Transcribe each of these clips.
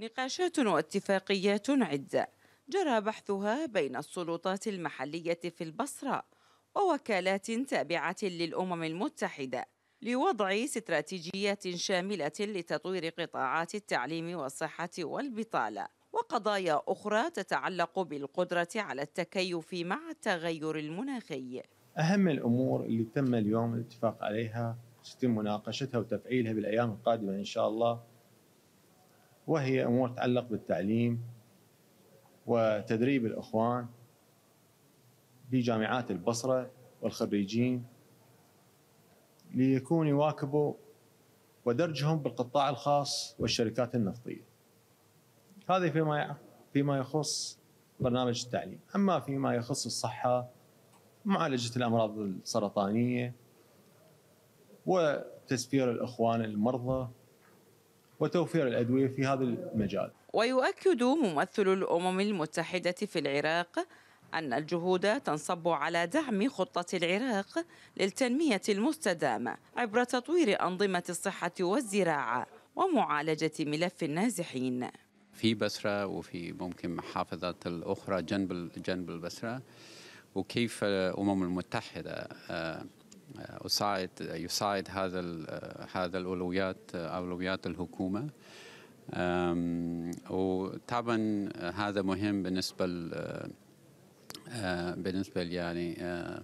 نقاشات واتفاقيات عدة جرى بحثها بين السلطات المحلية في البصرة ووكالات تابعة للأمم المتحدة لوضع استراتيجيات شاملة لتطوير قطاعات التعليم والصحة والبطالة وقضايا أخرى تتعلق بالقدرة على التكيف مع التغير المناخي أهم الأمور اللي تم اليوم الاتفاق عليها سيتم مناقشتها وتفعيلها بالأيام القادمة إن شاء الله وهي امور تتعلق بالتعليم وتدريب الاخوان بجامعات البصره والخريجين ليكون يواكبوا ودرجهم بالقطاع الخاص والشركات النفطيه. هذا فيما فيما يخص برنامج التعليم، اما فيما يخص الصحه معالجه الامراض السرطانيه وتسفير الاخوان المرضى وتوفير الأدوية في هذا المجال ويؤكد ممثل الأمم المتحدة في العراق أن الجهود تنصب على دعم خطة العراق للتنمية المستدامة عبر تطوير أنظمة الصحة والزراعة ومعالجة ملف النازحين في بسرة وفي ممكن محافظات الأخرى جنب جنب البسرة وكيف الأمم المتحدة آه، اساعد يساعد هذا هذا الاولويات اولويات الحكومه وطبعا هذا مهم بالنسبه آه، بالنسبه يعني آه،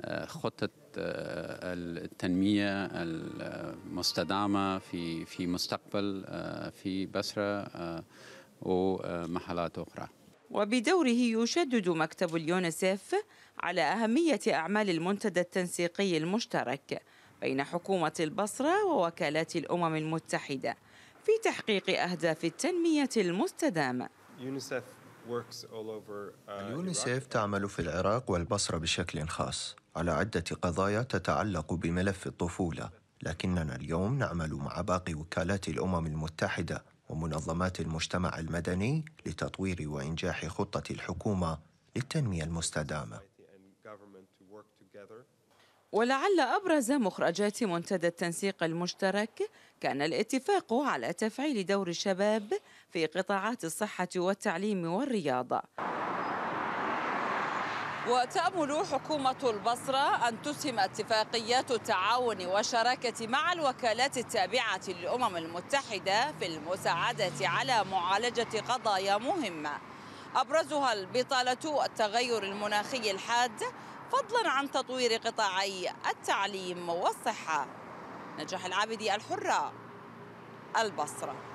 آه، خطة التنمية المستدامة في في مستقبل في بصرة ومحلات أخرى وبدوره يشدد مكتب اليونسيف على أهمية أعمال المنتدى التنسيقي المشترك بين حكومة البصرة ووكالات الأمم المتحدة في تحقيق أهداف التنمية المستدامة. اليونيسيف uh, تعمل في العراق والبصرة بشكل خاص على عدة قضايا تتعلق بملف الطفولة، لكننا اليوم نعمل مع باقي وكالات الأمم المتحدة ومنظمات المجتمع المدني لتطوير وإنجاح خطة الحكومة للتنمية المستدامة. ولعل أبرز مخرجات منتدى التنسيق المشترك كان الاتفاق على تفعيل دور الشباب في قطاعات الصحة والتعليم والرياضة وتأمل حكومة البصرة أن تسهم اتفاقيات التعاون والشراكة مع الوكالات التابعة للأمم المتحدة في المساعدة على معالجة قضايا مهمة أبرزها البطالة والتغير المناخي الحاد فضلا عن تطوير قطاعي التعليم والصحة نجاح العابدي الحرة البصره